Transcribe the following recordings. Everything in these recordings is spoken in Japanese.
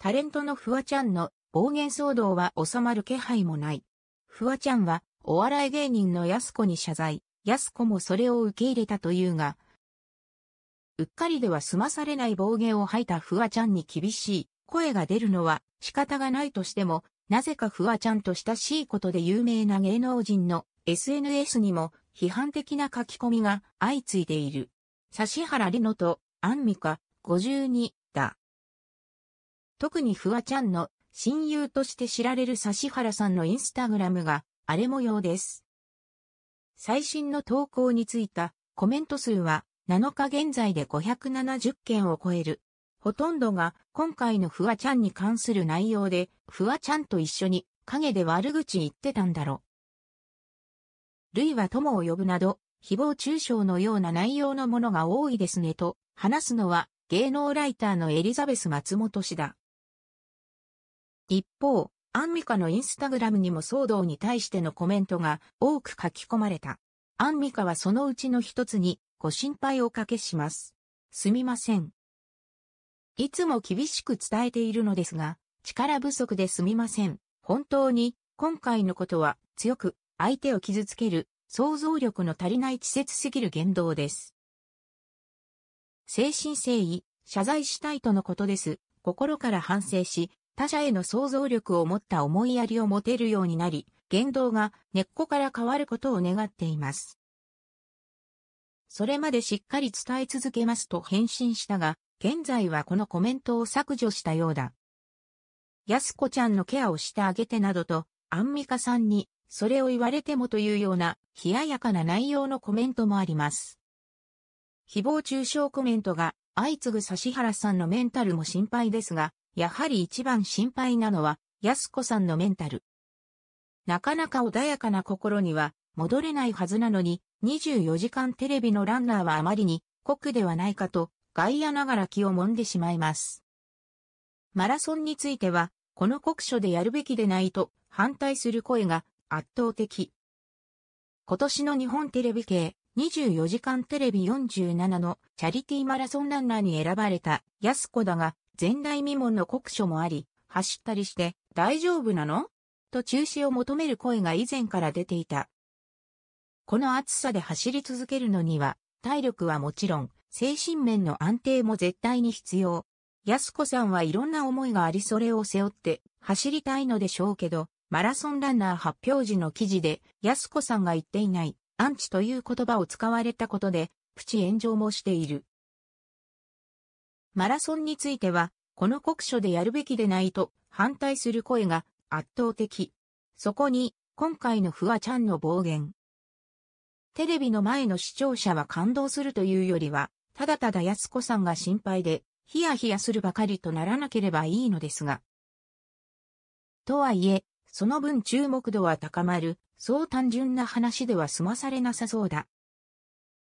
タレントのフワちゃんの暴言騒動は収まる気配もない。フワちゃんはお笑い芸人のヤスコに謝罪、ヤスコもそれを受け入れたというが、うっかりでは済まされない暴言を吐いたフワちゃんに厳しい声が出るのは仕方がないとしても、なぜかフワちゃんと親しいことで有名な芸能人の SNS にも批判的な書き込みが相次いでいる。指原里乃とアンミカ52特にフワちゃんの親友として知られる指原さんのインスタグラムが荒れ模様です。最新の投稿についたコメント数は7日現在で570件を超える。ほとんどが今回のフワちゃんに関する内容で、フワちゃんと一緒に陰で悪口言ってたんだろう。ルイは友を呼ぶなど、誹謗中傷のような内容のものが多いですねと話すのは芸能ライターのエリザベス松本氏だ。一方、アンミカのインスタグラムにも騒動に対してのコメントが多く書き込まれた。アンミカはそのうちの一つにご心配をおかけします。すみません。いつも厳しく伝えているのですが、力不足ですみません。本当に、今回のことは強く相手を傷つける想像力の足りない稚拙すぎる言動です。誠心誠意、謝罪したいとのことです。心から反省し、他者への想像力を持った思いやりを持てるようになり、言動が根っこから変わることを願っています。それまでしっかり伝え続けますと返信したが、現在はこのコメントを削除したようだ。安子ちゃんのケアをしてあげてなどと、アンミカさんに、それを言われてもというような、冷ややかな内容のコメントもあります。誹謗中傷コメントが、相次ぐ指原さんのメンタルも心配ですが、やはり一番心配なのは、安子さんのメンタル。なかなか穏やかな心には戻れないはずなのに、24時間テレビのランナーはあまりに酷ではないかと、外野ながら気を揉んでしまいます。マラソンについては、この国書でやるべきでないと反対する声が圧倒的。今年の日本テレビ系24時間テレビ47のチャリティーマラソンランナーに選ばれた安子だが、前代未聞の酷暑もあり、走ったりして大丈夫なのと中止を求める声が以前から出ていた。この暑さで走り続けるのには、体力はもちろん、精神面の安定も絶対に必要。安子さんはいろんな思いがありそれを背負って走りたいのでしょうけど、マラソンランナー発表時の記事で安子さんが言っていないアンチという言葉を使われたことで、プチ炎上もしている。マラソンについては、この国書でやるべきでないと反対する声が圧倒的。そこに、今回のフワちゃんの暴言。テレビの前の視聴者は感動するというよりは、ただただ安子さんが心配で、ヒヤヒヤするばかりとならなければいいのですが。とはいえ、その分注目度は高まる、そう単純な話では済まされなさそうだ。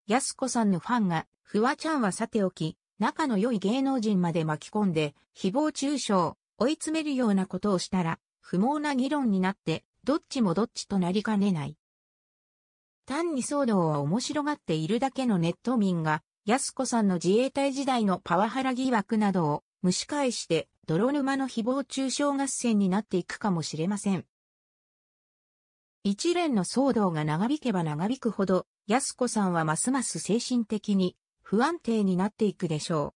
安子さんのファンが、フワちゃんはさておき、仲の良い芸能人まで巻き込んで、誹謗中傷、追い詰めるようなことをしたら、不毛な議論になって、どっちもどっちとなりかねない。単に騒動は面白がっているだけのネット民が、安子さんの自衛隊時代のパワハラ疑惑などを蒸し返して泥沼の誹謗中傷合戦になっていくかもしれません。一連の騒動が長引けば長引くほど、安子さんはますます精神的に不安定になっていくでしょう。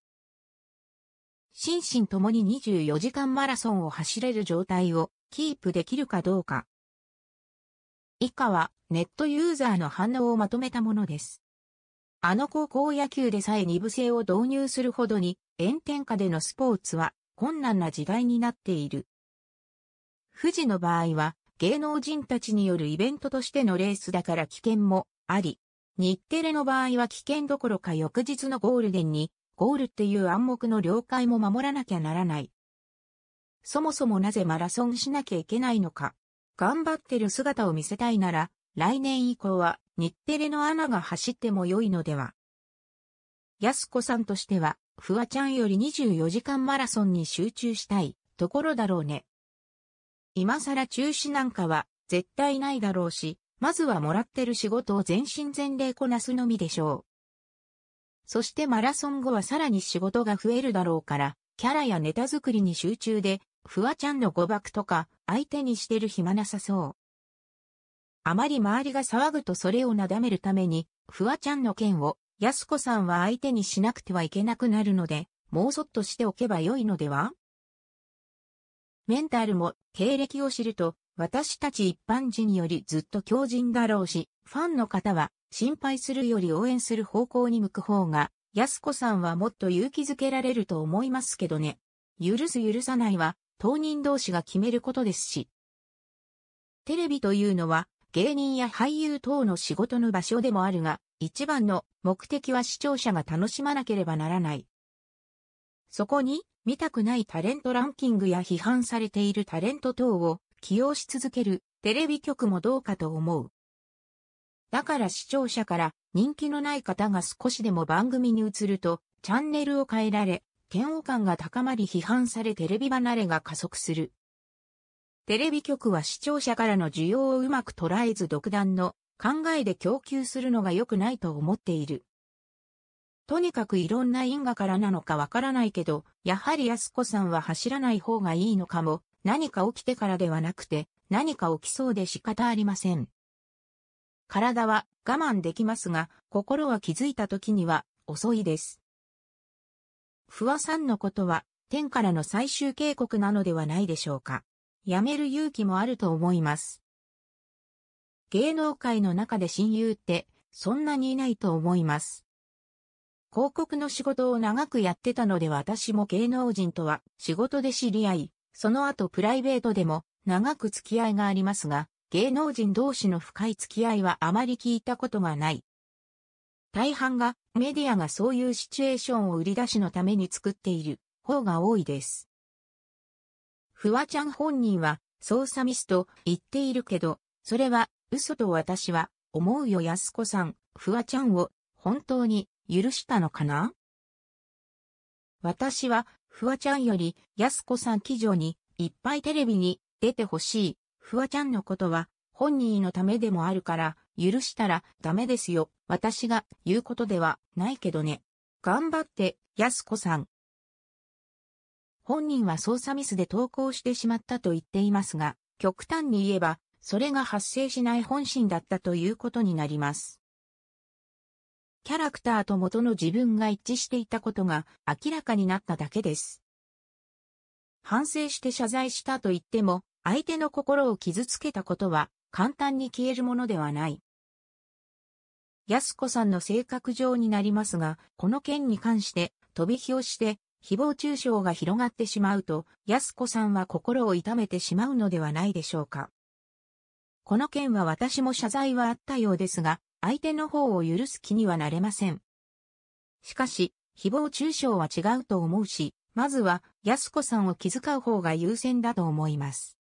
心身ともに24時間マラソンを走れる状態をキープできるかどうか。以下はネットユーザーの反応をまとめたものです。あの高校野球でさえ二部制を導入するほどに炎天下でのスポーツは困難な時代になっている。富士の場合は芸能人たちによるイベントとしてのレースだから危険もあり、日テレの場合は危険どころか翌日のゴールデンに、ゴールっていう暗黙の了解も守らなきゃならない。そもそもなぜマラソンしなきゃいけないのか。頑張ってる姿を見せたいなら、来年以降は日テレのアナが走っても良いのでは。安子さんとしては、フワちゃんより24時間マラソンに集中したいところだろうね。今更中止なんかは絶対ないだろうし、まずはもらってる仕事を全身全霊こなすのみでしょう。そしてマラソン後はさらに仕事が増えるだろうから、キャラやネタ作りに集中で、フワちゃんの誤爆とか、相手にしてる暇なさそう。あまり周りが騒ぐとそれをなだめるために、フワちゃんの件を、安子さんは相手にしなくてはいけなくなるので、もうそっとしておけばよいのではメンタルも、経歴を知ると、私たち一般人よりずっと強靭だろうし、ファンの方は心配するより応援する方向に向く方が、安子さんはもっと勇気づけられると思いますけどね。許す許さないは当人同士が決めることですし。テレビというのは芸人や俳優等の仕事の場所でもあるが、一番の目的は視聴者が楽しまなければならない。そこに見たくないタレントランキングや批判されているタレント等を起用し続けるテレビ局もどうかと思う。だから視聴者から人気のない方が少しでも番組に移るとチャンネルを変えられ、嫌悪感が高まり批判されテレビ離れが加速する。テレビ局は視聴者からの需要をうまく捉えず独断の考えで供給するのが良くないと思っている。とにかくいろんな因果からなのかわからないけど、やはり安子さんは走らない方がいいのかも何か起きてからではなくて、何か起きそうで仕方ありません。体は我慢できますが、心は気づいた時には遅いです。不破さんのことは天からの最終警告なのではないでしょうか。やめる勇気もあると思います。芸能界の中で親友ってそんなにいないと思います。広告の仕事を長くやってたので私も芸能人とは仕事で知り合い、その後プライベートでも長く付き合いがありますが、芸能人同士の深い付き合いはあまり聞いたことがない。大半がメディアがそういうシチュエーションを売り出しのために作っている方が多いです。フワちゃん本人は操作ミスと言っているけど、それは嘘と私は思うよ安子さん、フワちゃんを本当に許したのかな私はフワちゃんより、やす子さん記女に、いっぱいテレビに出てほしい。フワちゃんのことは、本人のためでもあるから、許したらダメですよ。私が言うことではないけどね。頑張って、やす子さん。本人は操作ミスで投稿してしまったと言っていますが、極端に言えば、それが発生しない本心だったということになります。キャラクターと元の自分が一致していたことが明らかになっただけです。反省して謝罪したと言っても、相手の心を傷つけたことは簡単に消えるものではない。安子さんの性格上になりますが、この件に関して飛び火をして、誹謗中傷が広がってしまうと、安子さんは心を痛めてしまうのではないでしょうか。この件は私も謝罪はあったようですが、相手の方を許す気にはなれません。しかし、誹謗中傷は違うと思うし、まずは、安子さんを気遣う方が優先だと思います。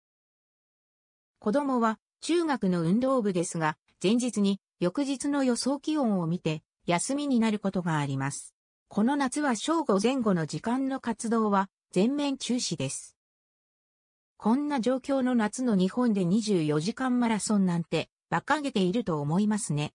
子供は、中学の運動部ですが、前日に、翌日の予想気温を見て、休みになることがあります。この夏は正午前後の時間の活動は、全面中止です。こんな状況の夏の日本で24時間マラソンなんて、馬鹿げていると思いますね。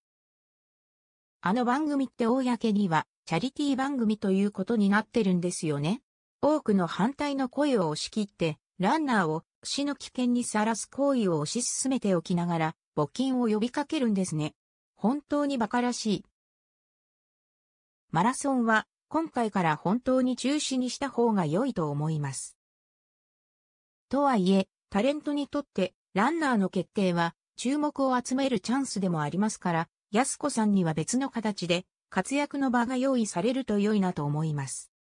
あの番組って公にはチャリティー番組ということになってるんですよね。多くの反対の声を押し切って、ランナーを死の危険にさらす行為を推し進めておきながら、募金を呼びかけるんですね。本当に馬鹿らしい。マラソンは今回から本当に中止にした方が良いと思います。とはいえ、タレントにとってランナーの決定は注目を集めるチャンスでもありますから、安子さんには別の形で活躍の場が用意されると良いなと思います。